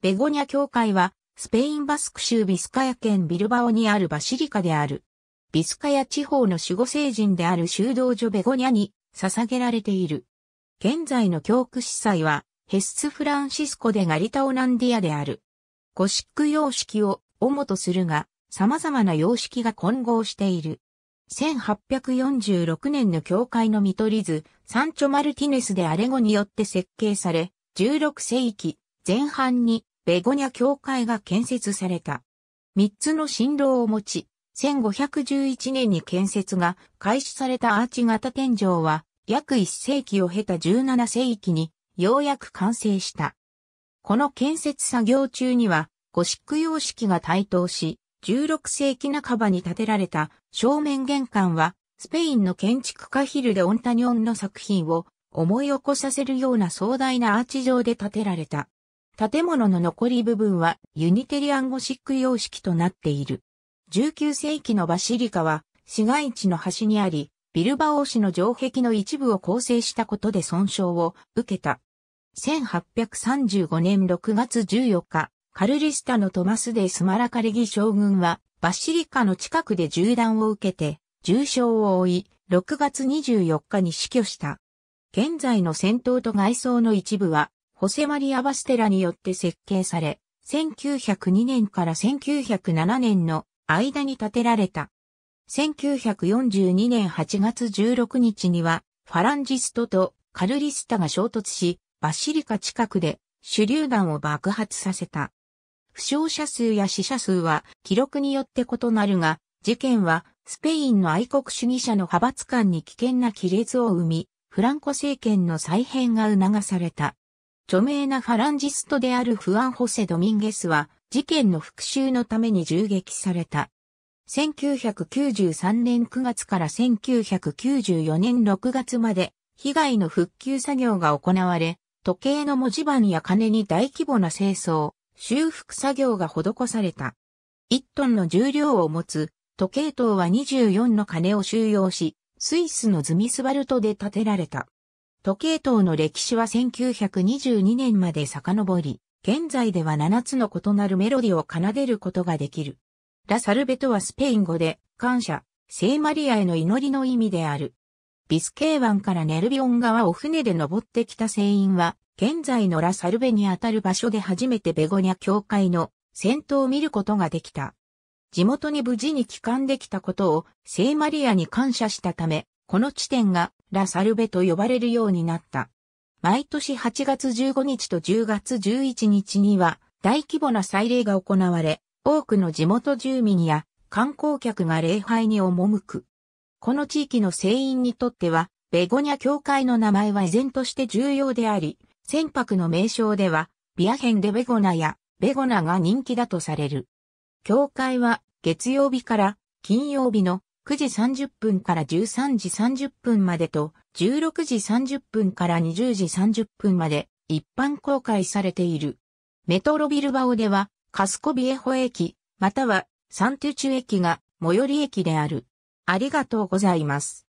ベゴニャ教会は、スペインバスク州ビスカヤ県ビルバオにあるバシリカである。ビスカヤ地方の守護聖人である修道女ベゴニャに捧げられている。現在の教区司祭は、ヘッス・フランシスコ・でガリタ・オナンディアである。ゴシック様式を主とするが、様々な様式が混合している。1846年の教会の見取り図、サンチョ・マルティネスでアレゴによって設計され、16世紀、前半にベゴニャ教会が建設された。三つの新郎を持ち、1511年に建設が開始されたアーチ型天井は約1世紀を経た17世紀にようやく完成した。この建設作業中にはゴシック様式が台頭し、16世紀半ばに建てられた正面玄関はスペインの建築家ヒルでオンタニオンの作品を思い起こさせるような壮大なアーチ状で建てられた。建物の残り部分はユニテリアンゴシック様式となっている。19世紀のバシリカは市街地の端にあり、ビルバオ市の城壁の一部を構成したことで損傷を受けた。1835年6月14日、カルリスタのトマス・デ・スマラカレギ将軍は、バシリカの近くで銃弾を受けて、重傷を負い、6月24日に死去した。現在の戦闘と外装の一部は、ホセマリア・バステラによって設計され、1902年から1907年の間に建てられた。1942年8月16日には、ファランジストとカルリスタが衝突し、バシリカ近くで手榴弾を爆発させた。負傷者数や死者数は記録によって異なるが、事件はスペインの愛国主義者の派閥間に危険な亀裂を生み、フランコ政権の再編が促された。著名なファランジストであるフアン・ホセ・ドミンゲスは、事件の復讐のために銃撃された。1993年9月から1994年6月まで、被害の復旧作業が行われ、時計の文字盤や金に大規模な清掃、修復作業が施された。1トンの重量を持つ、時計塔は24の金を収容し、スイスのズミスバルトで建てられた。時計塔の歴史は1922年まで遡り、現在では7つの異なるメロディを奏でることができる。ラサルベとはスペイン語で、感謝、聖マリアへの祈りの意味である。ビスケー湾からネルビオン川を船で登ってきた船員は、現在のラサルベにあたる場所で初めてベゴニャ教会の戦闘を見ることができた。地元に無事に帰還できたことを聖マリアに感謝したため、この地点がラサルベと呼ばれるようになった。毎年8月15日と10月11日には大規模な祭礼が行われ、多くの地元住民や観光客が礼拝に赴く。この地域の聖員にとっては、ベゴニャ教会の名前は依然として重要であり、船舶の名称では、ビアヘンでベゴナやベゴナが人気だとされる。教会は月曜日から金曜日の9時30分から13時30分までと、16時30分から20時30分まで一般公開されている。メトロビルバオでは、カスコビエホ駅、またはサントゥチュ駅が最寄り駅である。ありがとうございます。